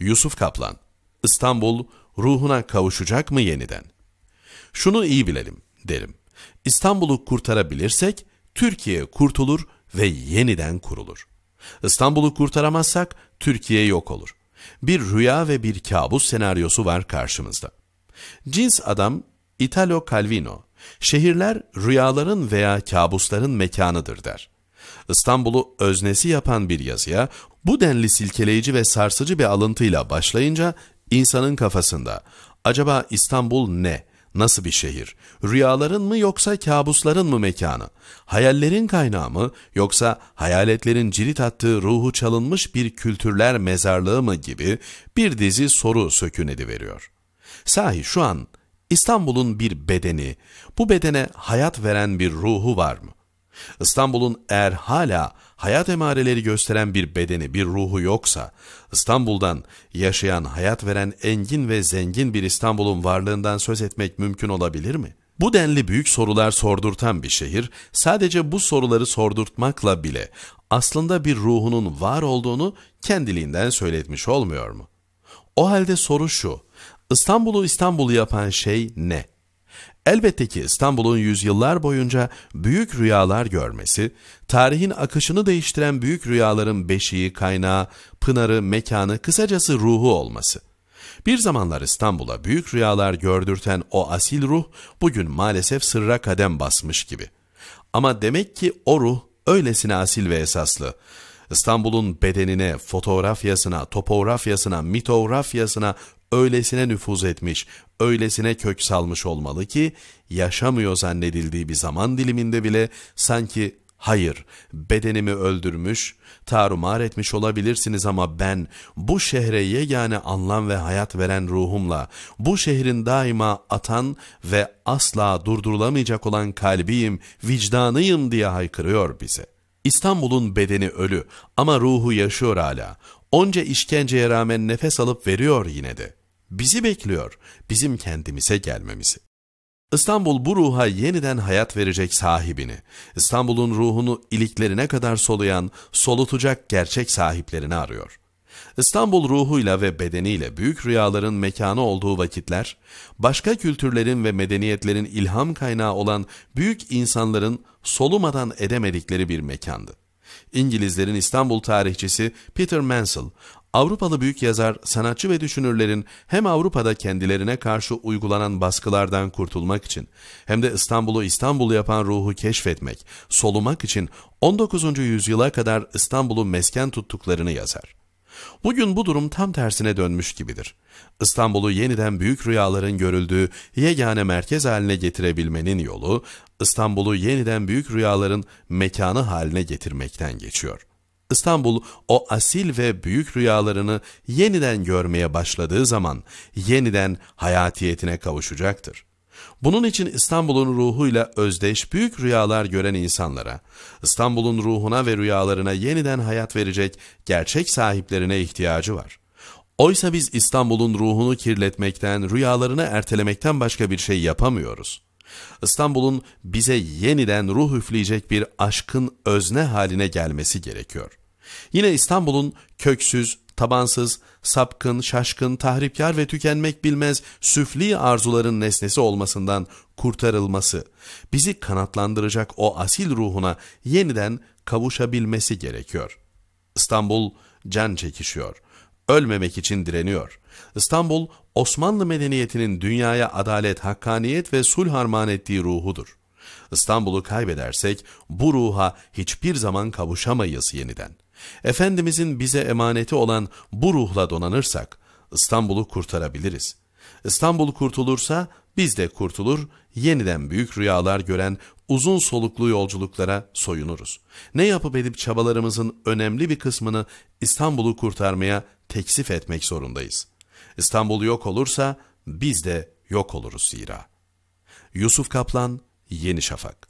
Yusuf Kaplan, İstanbul ruhuna kavuşacak mı yeniden? Şunu iyi bilelim derim. İstanbul'u kurtarabilirsek Türkiye kurtulur ve yeniden kurulur. İstanbul'u kurtaramazsak Türkiye yok olur. Bir rüya ve bir kabus senaryosu var karşımızda. Cins adam Italo Calvino, şehirler rüyaların veya kabusların mekanıdır der. İstanbul'u öznesi yapan bir yazıya bu denli silkeleyici ve sarsıcı bir alıntıyla başlayınca insanın kafasında acaba İstanbul ne? Nasıl bir şehir? Rüyaların mı yoksa kabusların mı mekanı? Hayallerin kaynağı mı yoksa hayaletlerin cirit attığı ruhu çalınmış bir kültürler mezarlığı mı gibi bir dizi soru sökün ediveriyor. Sahi şu an İstanbul'un bir bedeni, bu bedene hayat veren bir ruhu var mı? İstanbul'un eğer hala hayat emareleri gösteren bir bedeni, bir ruhu yoksa, İstanbul'dan yaşayan, hayat veren engin ve zengin bir İstanbul'un varlığından söz etmek mümkün olabilir mi? Bu denli büyük sorular sordurtan bir şehir, sadece bu soruları sordurtmakla bile aslında bir ruhunun var olduğunu kendiliğinden söyletmiş olmuyor mu? O halde soru şu, İstanbul'u İstanbul yapan şey ne? Elbette ki İstanbul'un yüzyıllar boyunca büyük rüyalar görmesi, tarihin akışını değiştiren büyük rüyaların beşiği, kaynağı, pınarı, mekanı, kısacası ruhu olması. Bir zamanlar İstanbul'a büyük rüyalar gördürten o asil ruh bugün maalesef sırra kadem basmış gibi. Ama demek ki o ruh öylesine asil ve esaslı. İstanbul'un bedenine, fotoğrafyasına, topografyasına, mitografyasına öylesine nüfuz etmiş, öylesine kök salmış olmalı ki yaşamıyor zannedildiği bir zaman diliminde bile sanki hayır bedenimi öldürmüş, tarumar etmiş olabilirsiniz ama ben bu şehre yegane anlam ve hayat veren ruhumla, bu şehrin daima atan ve asla durdurulamayacak olan kalbiyim, vicdanıyım diye haykırıyor bize.'' İstanbul'un bedeni ölü ama ruhu yaşıyor hala. Onca işkenceye rağmen nefes alıp veriyor yine de. Bizi bekliyor, bizim kendimize gelmemizi. İstanbul bu ruha yeniden hayat verecek sahibini, İstanbul'un ruhunu iliklerine kadar soluyan, solutacak gerçek sahiplerini arıyor. İstanbul ruhuyla ve bedeniyle büyük rüyaların mekanı olduğu vakitler, başka kültürlerin ve medeniyetlerin ilham kaynağı olan büyük insanların solumadan edemedikleri bir mekandı. İngilizlerin İstanbul tarihçisi Peter Mansell, Avrupalı büyük yazar, sanatçı ve düşünürlerin hem Avrupa'da kendilerine karşı uygulanan baskılardan kurtulmak için hem de İstanbul'u İstanbul yapan ruhu keşfetmek, solumak için 19. yüzyıla kadar İstanbul'u mesken tuttuklarını yazar. Bugün bu durum tam tersine dönmüş gibidir. İstanbul'u yeniden büyük rüyaların görüldüğü yegane merkez haline getirebilmenin yolu, İstanbul'u yeniden büyük rüyaların mekanı haline getirmekten geçiyor. İstanbul o asil ve büyük rüyalarını yeniden görmeye başladığı zaman yeniden hayatiyetine kavuşacaktır. Bunun için İstanbul'un ruhuyla özdeş büyük rüyalar gören insanlara, İstanbul'un ruhuna ve rüyalarına yeniden hayat verecek gerçek sahiplerine ihtiyacı var. Oysa biz İstanbul'un ruhunu kirletmekten, rüyalarını ertelemekten başka bir şey yapamıyoruz. İstanbul'un bize yeniden ruh üfleyecek bir aşkın özne haline gelmesi gerekiyor. Yine İstanbul'un köksüz, tabansız, sapkın, şaşkın, tahripkar ve tükenmek bilmez süfli arzuların nesnesi olmasından kurtarılması, bizi kanatlandıracak o asil ruhuna yeniden kavuşabilmesi gerekiyor. İstanbul can çekişiyor, ölmemek için direniyor. İstanbul, Osmanlı medeniyetinin dünyaya adalet, hakkaniyet ve sulh armağan ettiği ruhudur. İstanbul'u kaybedersek bu ruha hiçbir zaman kavuşamayız yeniden.'' Efendimizin bize emaneti olan bu ruhla donanırsak İstanbul'u kurtarabiliriz. İstanbul kurtulursa biz de kurtulur, yeniden büyük rüyalar gören uzun soluklu yolculuklara soyunuruz. Ne yapıp edip çabalarımızın önemli bir kısmını İstanbul'u kurtarmaya teksif etmek zorundayız. İstanbul yok olursa biz de yok oluruz zira. Yusuf Kaplan, Yeni Şafak